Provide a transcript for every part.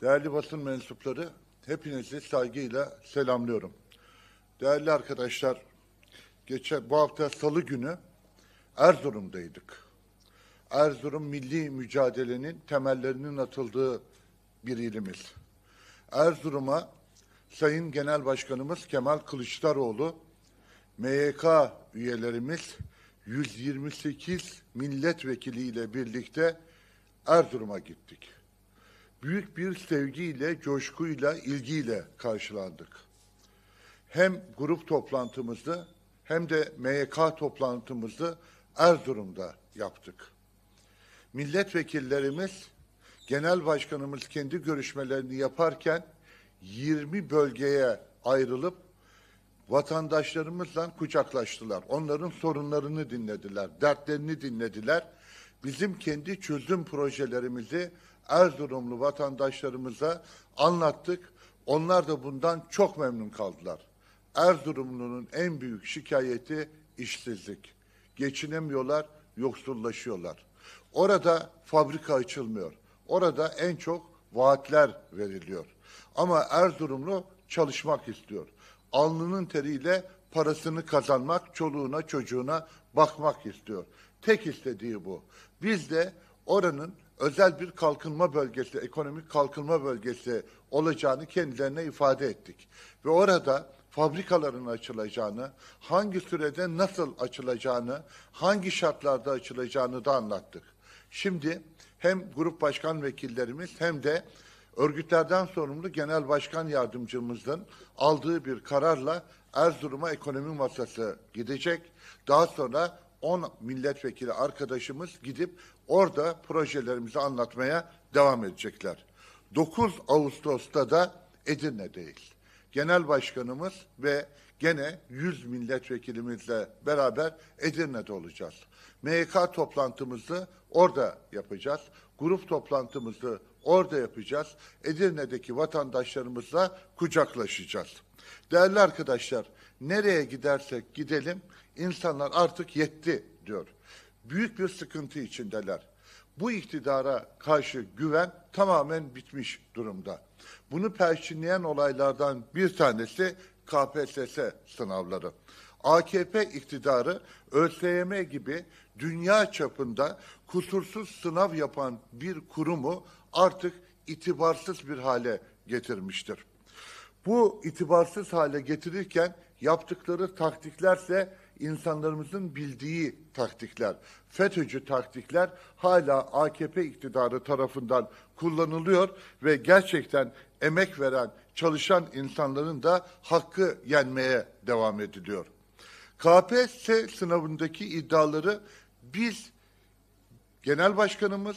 Değerli basın mensupları, hepinizi saygıyla selamlıyorum. Değerli arkadaşlar, geçen bu hafta salı günü Erzurum'daydık. Erzurum milli mücadelenin temellerinin atıldığı bir ilimiz. Erzurum'a Sayın Genel Başkanımız Kemal Kılıçdaroğlu, MYK üyelerimiz 128 milletvekiliyle birlikte Erzurum'a gittik büyük bir sevgiyle, coşkuyla, ilgiyle karşılandık. Hem grup toplantımızı hem de MYK toplantımızı Erzurum'da yaptık. Milletvekillerimiz, genel başkanımız kendi görüşmelerini yaparken 20 bölgeye ayrılıp vatandaşlarımızla kucaklaştılar. Onların sorunlarını dinlediler, dertlerini dinlediler. Bizim kendi çözüm projelerimizi Erzurumlu vatandaşlarımıza anlattık. Onlar da bundan çok memnun kaldılar. Erzurumlu'nun en büyük şikayeti işsizlik. Geçinemiyorlar, yoksullaşıyorlar. Orada fabrika açılmıyor. Orada en çok vaatler veriliyor. Ama Erzurumlu çalışmak istiyor. Alnının teriyle parasını kazanmak, çoluğuna çocuğuna bakmak istiyor. Tek istediği bu. Biz de oranın özel bir kalkınma bölgesi, ekonomik kalkınma bölgesi olacağını kendilerine ifade ettik. Ve orada fabrikaların açılacağını, hangi sürede nasıl açılacağını, hangi şartlarda açılacağını da anlattık. Şimdi hem grup başkan vekillerimiz hem de örgütlerden sorumlu genel başkan yardımcımızın aldığı bir kararla Erzurum'a ekonomi masası gidecek. Daha sonra 10 milletvekili arkadaşımız gidip orada projelerimizi anlatmaya devam edecekler. 9 Ağustos'ta da Edirne değil, Genel Başkanımız ve gene 100 milletvekilimizle beraber Edirne'de olacağız. MK toplantımızı orada yapacağız. Grup toplantımızı orada yapacağız. Edirne'deki vatandaşlarımızla kucaklaşacağız. Değerli arkadaşlar, nereye gidersek gidelim İnsanlar artık yetti diyor. Büyük bir sıkıntı içindeler. Bu iktidara karşı güven tamamen bitmiş durumda. Bunu perçinleyen olaylardan bir tanesi KPSS sınavları. AKP iktidarı ÖSYM gibi dünya çapında kusursuz sınav yapan bir kurumu artık itibarsız bir hale getirmiştir. Bu itibarsız hale getirirken yaptıkları taktiklerse insanlarımızın bildiği taktikler, FETÖ'cü taktikler hala AKP iktidarı tarafından kullanılıyor ve gerçekten emek veren, çalışan insanların da hakkı yenmeye devam ediliyor. KPSS sınavındaki iddiaları biz genel başkanımız,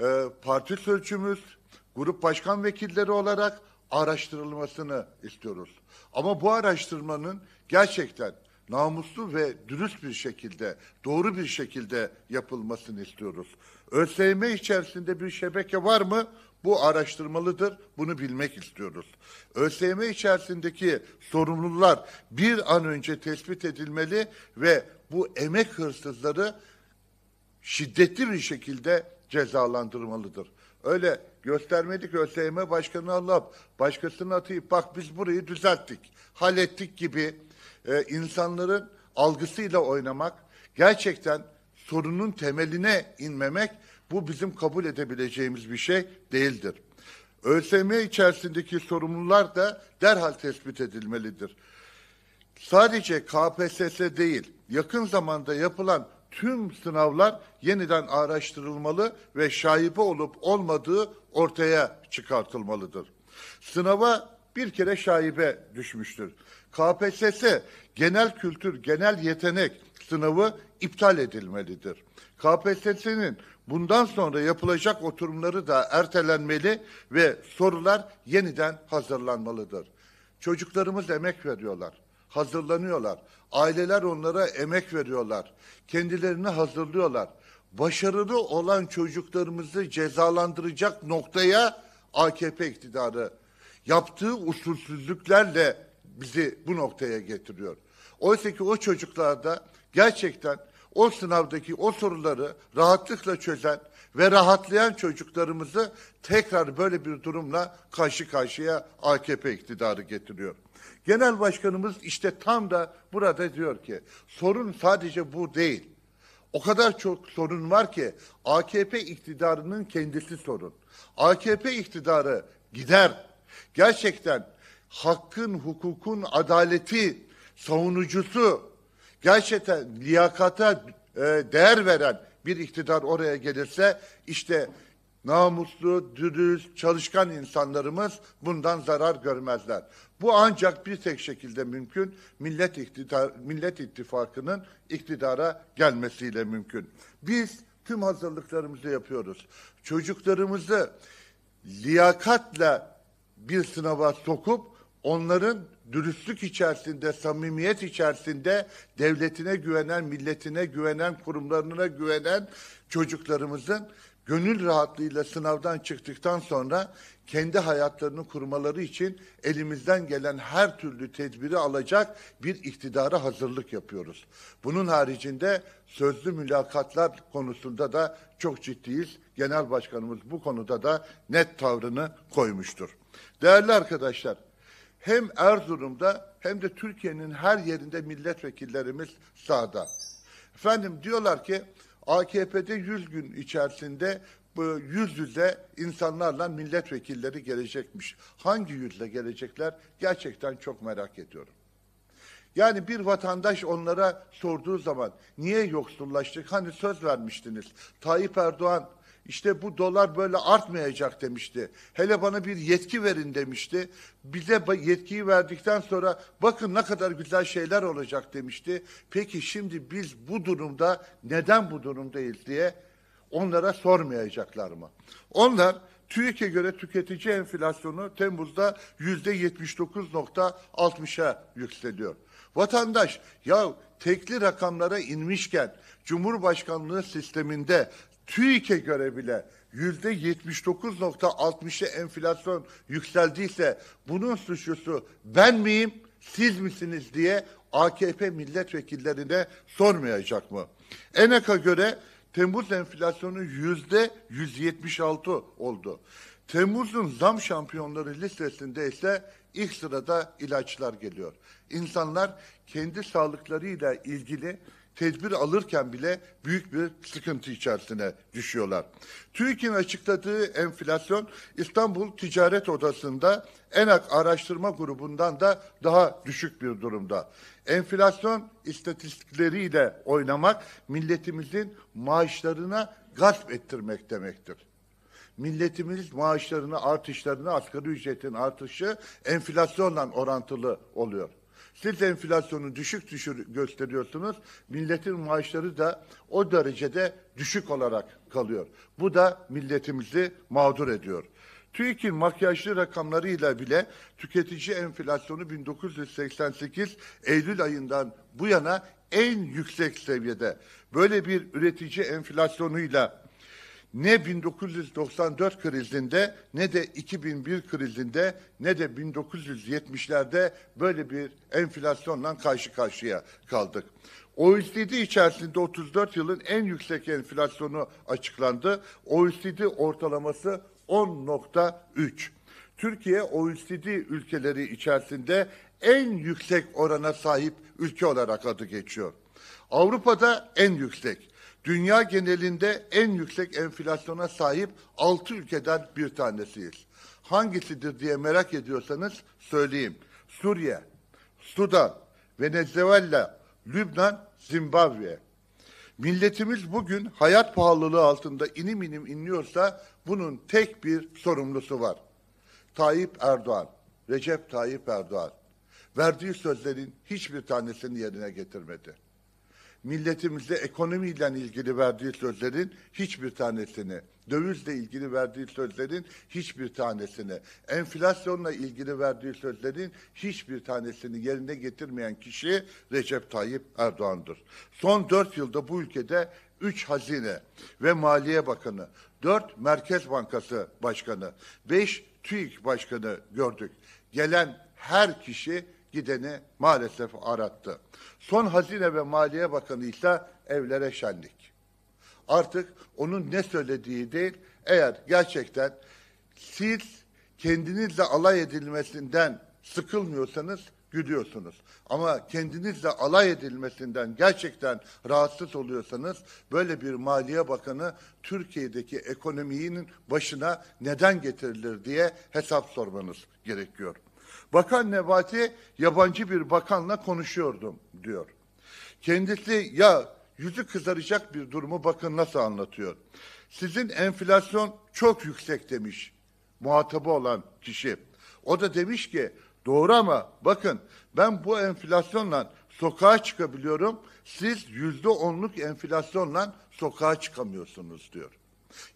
e, parti sözcümüz, grup başkan vekilleri olarak araştırılmasını istiyoruz. Ama bu araştırmanın gerçekten namuslu ve dürüst bir şekilde, doğru bir şekilde yapılmasını istiyoruz. ÖSYM içerisinde bir şebeke var mı? Bu araştırmalıdır. Bunu bilmek istiyoruz. ÖSYM içerisindeki sorumlular bir an önce tespit edilmeli ve bu emek hırsızları şiddetli bir şekilde cezalandırmalıdır. Öyle göstermedik ÖSYM başkanını alıp başkasını atayıp bak biz burayı düzelttik, hallettik gibi e, insanların algısıyla oynamak, gerçekten sorunun temeline inmemek bu bizim kabul edebileceğimiz bir şey değildir. ÖSM içerisindeki sorumlular da derhal tespit edilmelidir. Sadece KPSS değil, yakın zamanda yapılan tüm sınavlar yeniden araştırılmalı ve şaibe olup olmadığı ortaya çıkartılmalıdır. Sınava bir kere şaibe düşmüştür. KPSS genel kültür, genel yetenek sınavı iptal edilmelidir. KPSS'nin bundan sonra yapılacak oturumları da ertelenmeli ve sorular yeniden hazırlanmalıdır. Çocuklarımız emek veriyorlar, hazırlanıyorlar. Aileler onlara emek veriyorlar. Kendilerini hazırlıyorlar. Başarılı olan çocuklarımızı cezalandıracak noktaya AKP iktidarı yaptığı usulsüzlüklerle bizi bu noktaya getiriyor. Oysa ki o çocuklarda gerçekten o sınavdaki o soruları rahatlıkla çözen ve rahatlayan çocuklarımızı tekrar böyle bir durumla karşı karşıya AKP iktidarı getiriyor. Genel başkanımız işte tam da burada diyor ki sorun sadece bu değil. O kadar çok sorun var ki AKP iktidarının kendisi sorun. AKP iktidarı gider. Gerçekten hakkın, hukukun, adaleti savunucusu, gerçekten liyakata e, değer veren bir iktidar oraya gelirse işte namuslu, dürüst, çalışkan insanlarımız bundan zarar görmezler. Bu ancak bir tek şekilde mümkün. Millet, iktidar, Millet İttifakı'nın iktidara gelmesiyle mümkün. Biz tüm hazırlıklarımızı yapıyoruz. Çocuklarımızı liyakatla bir sınava sokup onların dürüstlük içerisinde, samimiyet içerisinde devletine güvenen, milletine güvenen, kurumlarına güvenen çocuklarımızın gönül rahatlığıyla sınavdan çıktıktan sonra kendi hayatlarını kurmaları için elimizden gelen her türlü tedbiri alacak bir iktidara hazırlık yapıyoruz. Bunun haricinde sözlü mülakatlar konusunda da çok ciddiyiz. Genel Başkanımız bu konuda da net tavrını koymuştur. Değerli arkadaşlar, hem Erzurum'da hem de Türkiye'nin her yerinde milletvekillerimiz sahada. Efendim diyorlar ki AKP'de 100 gün içerisinde yüz yüze insanlarla milletvekilleri gelecekmiş. Hangi yüzle gelecekler gerçekten çok merak ediyorum. Yani bir vatandaş onlara sorduğu zaman niye yoksullaştık? Hani söz vermiştiniz. Tayyip Erdoğan işte bu dolar böyle artmayacak demişti. Hele bana bir yetki verin demişti. de yetkiyi verdikten sonra bakın ne kadar güzel şeyler olacak demişti. Peki şimdi biz bu durumda neden bu durumdayız diye onlara sormayacaklar mı? Onlar TÜİK'e göre tüketici enflasyonu Temmuz'da yüzde 79.60'a yükseliyor. Vatandaş ya tekli rakamlara inmişken Cumhurbaşkanlığı sisteminde TÜİK'e göre bile yüzde 79.60'ı enflasyon yükseldiyse bunun suçlusu ben miyim siz misiniz diye AKP milletvekillerine sormayacak mı? Enak'a göre Temmuz enflasyonu yüzde 176 oldu. Temmuz'un zam şampiyonları listesinde ise ilk sırada ilaçlar geliyor. İnsanlar kendi sağlıklarıyla ilgili tedbir alırken bile büyük bir sıkıntı içerisine düşüyorlar. TÜİK'in açıkladığı enflasyon İstanbul Ticaret Odası'nda ENAK araştırma grubundan da daha düşük bir durumda. Enflasyon istatistikleriyle oynamak milletimizin maaşlarına gasp ettirmek demektir. Milletimiz maaşlarını, artışlarını, asgari ücretin artışı enflasyonla orantılı oluyor. Siz enflasyonu düşük düşür gösteriyorsunuz. Milletin maaşları da o derecede düşük olarak kalıyor. Bu da milletimizi mağdur ediyor. TÜİK'in makyajlı rakamlarıyla bile tüketici enflasyonu 1988 Eylül ayından bu yana en yüksek seviyede. Böyle bir üretici enflasyonuyla ne 1994 krizinde ne de 2001 krizinde ne de 1970'lerde böyle bir enflasyonla karşı karşıya kaldık. OECD içerisinde 34 yılın en yüksek enflasyonu açıklandı. OECD ortalaması 10.3. Türkiye OECD ülkeleri içerisinde en yüksek orana sahip ülke olarak adı geçiyor. Avrupa'da en yüksek. Dünya genelinde en yüksek enflasyona sahip altı ülkeden bir tanesiyiz. Hangisidir diye merak ediyorsanız söyleyeyim. Suriye, Sudan, Venezuela, Lübnan, Zimbabwe. Milletimiz bugün hayat pahalılığı altında inim inim inliyorsa bunun tek bir sorumlusu var. Tayyip Erdoğan, Recep Tayyip Erdoğan verdiği sözlerin hiçbir tanesini yerine getirmedi. Milletimize ekonomiyle ilgili verdiği sözlerin hiçbir tanesini, dövizle ilgili verdiği sözlerin hiçbir tanesini, enflasyonla ilgili verdiği sözlerin hiçbir tanesini yerine getirmeyen kişi Recep Tayyip Erdoğan'dır. Son dört yılda bu ülkede üç hazine ve maliye bakanı, dört merkez bankası başkanı, beş TÜİK başkanı gördük. Gelen her kişi gideni maalesef arattı. Son Hazine ve Maliye Bakanı ise evlere şenlik. Artık onun ne söylediği değil, eğer gerçekten siz kendinizle alay edilmesinden sıkılmıyorsanız gülüyorsunuz. Ama kendinizle alay edilmesinden gerçekten rahatsız oluyorsanız böyle bir maliye bakanı Türkiye'deki ekonominin başına neden getirilir diye hesap sormanız gerekiyor. Bakan Nebati yabancı bir bakanla konuşuyordum diyor. Kendisi ya yüzü kızaracak bir durumu bakın nasıl anlatıyor. Sizin enflasyon çok yüksek demiş muhatabı olan kişi. O da demiş ki doğru ama bakın ben bu enflasyonla sokağa çıkabiliyorum. Siz yüzde onluk enflasyonla sokağa çıkamıyorsunuz diyor.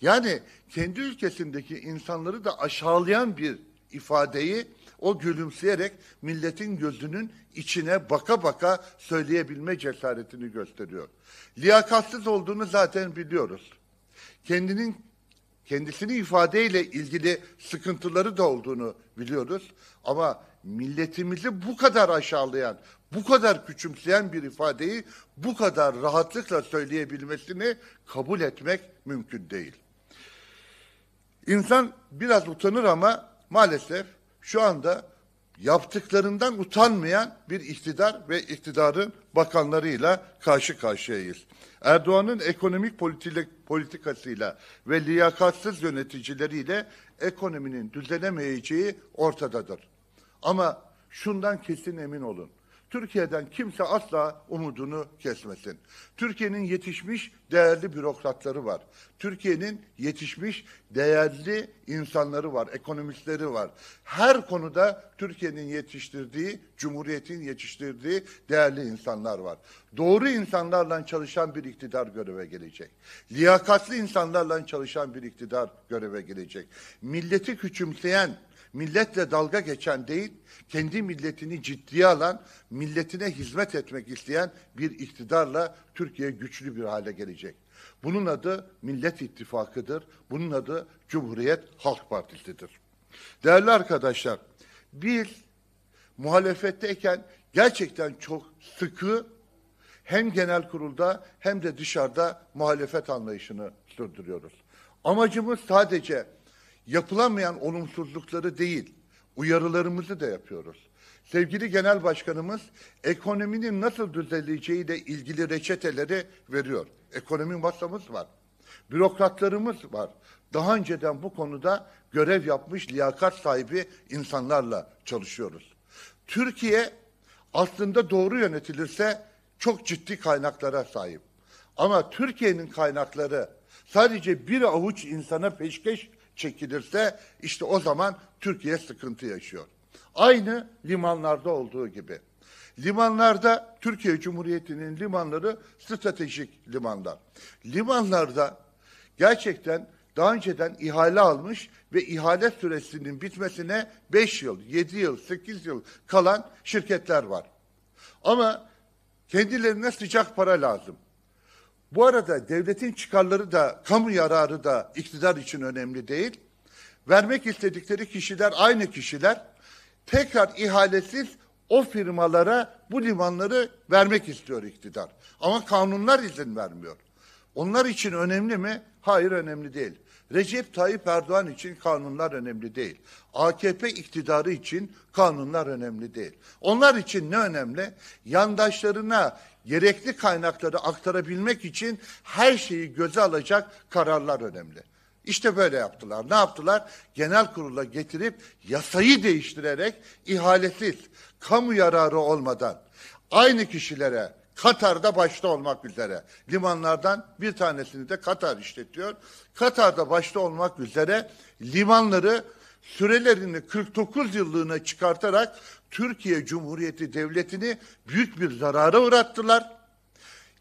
Yani kendi ülkesindeki insanları da aşağılayan bir ifadeyi o gülümseyerek milletin gözünün içine baka baka söyleyebilme cesaretini gösteriyor. Liyakatsız olduğunu zaten biliyoruz. Kendinin kendisini ifadeyle ilgili sıkıntıları da olduğunu biliyoruz ama milletimizi bu kadar aşağılayan, bu kadar küçümseyen bir ifadeyi bu kadar rahatlıkla söyleyebilmesini kabul etmek mümkün değil. İnsan biraz utanır ama maalesef şu anda yaptıklarından utanmayan bir iktidar ve iktidarın bakanlarıyla karşı karşıyayız. Erdoğan'ın ekonomik politikasıyla ve liyakatsız yöneticileriyle ekonominin düzelemeyeceği ortadadır. Ama şundan kesin emin olun. Türkiye'den kimse asla umudunu kesmesin. Türkiye'nin yetişmiş değerli bürokratları var. Türkiye'nin yetişmiş değerli insanları var, ekonomistleri var. Her konuda Türkiye'nin yetiştirdiği, Cumhuriyet'in yetiştirdiği değerli insanlar var. Doğru insanlarla çalışan bir iktidar göreve gelecek. Liyakatli insanlarla çalışan bir iktidar göreve gelecek. Milleti küçümseyen, milletle dalga geçen değil, kendi milletini ciddiye alan, milletine hizmet etmek isteyen bir iktidarla Türkiye güçlü bir hale gelecek. Bunun adı Millet İttifakı'dır. Bunun adı Cumhuriyet Halk Partisi'dir. Değerli arkadaşlar, bir muhalefetteyken gerçekten çok sıkı hem genel kurulda hem de dışarıda muhalefet anlayışını sürdürüyoruz. Amacımız sadece yapılamayan olumsuzlukları değil, uyarılarımızı da yapıyoruz. Sevgili Genel Başkanımız ekonominin nasıl düzeleceği ilgili reçeteleri veriyor. Ekonomi masamız var. Bürokratlarımız var. Daha önceden bu konuda görev yapmış liyakat sahibi insanlarla çalışıyoruz. Türkiye aslında doğru yönetilirse çok ciddi kaynaklara sahip. Ama Türkiye'nin kaynakları sadece bir avuç insana peşkeş çekilirse işte o zaman Türkiye sıkıntı yaşıyor. Aynı limanlarda olduğu gibi. Limanlarda Türkiye Cumhuriyeti'nin limanları stratejik limanlar. Limanlarda gerçekten daha önceden ihale almış ve ihale süresinin bitmesine 5 yıl, 7 yıl, 8 yıl kalan şirketler var. Ama kendilerine sıcak para lazım. Bu arada devletin çıkarları da kamu yararı da iktidar için önemli değil. Vermek istedikleri kişiler aynı kişiler. Tekrar ihalesiz o firmalara bu limanları vermek istiyor iktidar. Ama kanunlar izin vermiyor. Onlar için önemli mi? Hayır önemli değil. Recep Tayyip Erdoğan için kanunlar önemli değil. AKP iktidarı için kanunlar önemli değil. Onlar için ne önemli? Yandaşlarına gerekli kaynakları aktarabilmek için her şeyi göze alacak kararlar önemli. İşte böyle yaptılar. Ne yaptılar? Genel kurula getirip yasayı değiştirerek ihalesiz, kamu yararı olmadan aynı kişilere Katar'da başta olmak üzere limanlardan bir tanesini de Katar işletiyor. Katar'da başta olmak üzere limanları sürelerini 49 yıllığına çıkartarak Türkiye Cumhuriyeti Devleti'ni büyük bir zarara uğrattılar.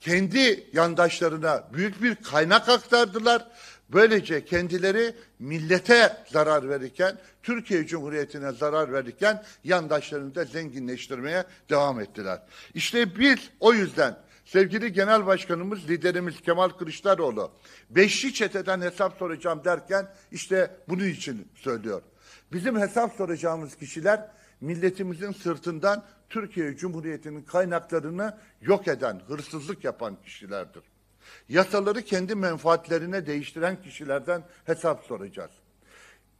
Kendi yandaşlarına büyük bir kaynak aktardılar Böylece kendileri millete zarar verirken, Türkiye Cumhuriyeti'ne zarar verirken yandaşlarını da zenginleştirmeye devam ettiler. İşte biz o yüzden sevgili genel başkanımız, liderimiz Kemal Kılıçdaroğlu, beşli çeteden hesap soracağım derken işte bunun için söylüyor. Bizim hesap soracağımız kişiler milletimizin sırtından Türkiye Cumhuriyeti'nin kaynaklarını yok eden, hırsızlık yapan kişilerdir. Yasaları kendi menfaatlerine değiştiren kişilerden hesap soracağız.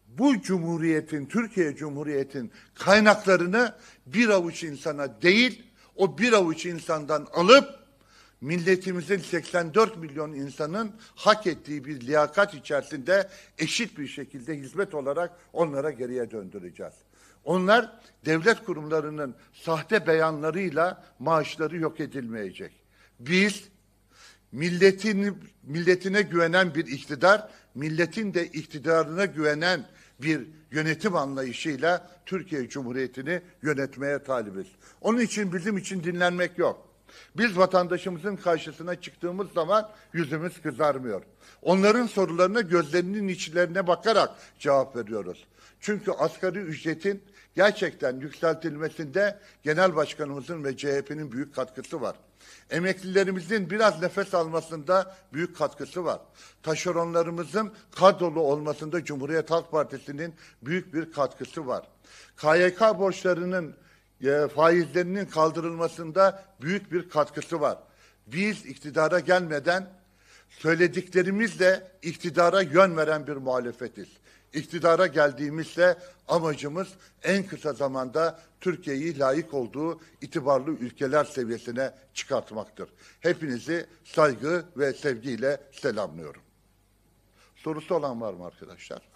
Bu cumhuriyetin, Türkiye Cumhuriyeti'nin kaynaklarını bir avuç insana değil, o bir avuç insandan alıp milletimizin 84 milyon insanın hak ettiği bir liyakat içerisinde eşit bir şekilde hizmet olarak onlara geriye döndüreceğiz. Onlar devlet kurumlarının sahte beyanlarıyla maaşları yok edilmeyecek. Biz milletin milletine güvenen bir iktidar, milletin de iktidarına güvenen bir yönetim anlayışıyla Türkiye Cumhuriyeti'ni yönetmeye talibiz. Onun için bizim için dinlenmek yok. Biz vatandaşımızın karşısına çıktığımız zaman yüzümüz kızarmıyor. Onların sorularına gözlerinin içlerine bakarak cevap veriyoruz. Çünkü asgari ücretin gerçekten yükseltilmesinde genel başkanımızın ve CHP'nin büyük katkısı var. Emeklilerimizin biraz nefes almasında büyük katkısı var. Taşeronlarımızın kadrolu olmasında Cumhuriyet Halk Partisi'nin büyük bir katkısı var. KYK borçlarının e, faizlerinin kaldırılmasında büyük bir katkısı var. Biz iktidara gelmeden söylediklerimizle iktidara yön veren bir muhalefetiz. İktidara geldiğimizde amacımız en kısa zamanda Türkiye'yi layık olduğu itibarlı ülkeler seviyesine çıkartmaktır. Hepinizi saygı ve sevgiyle selamlıyorum. Sorusu olan var mı arkadaşlar?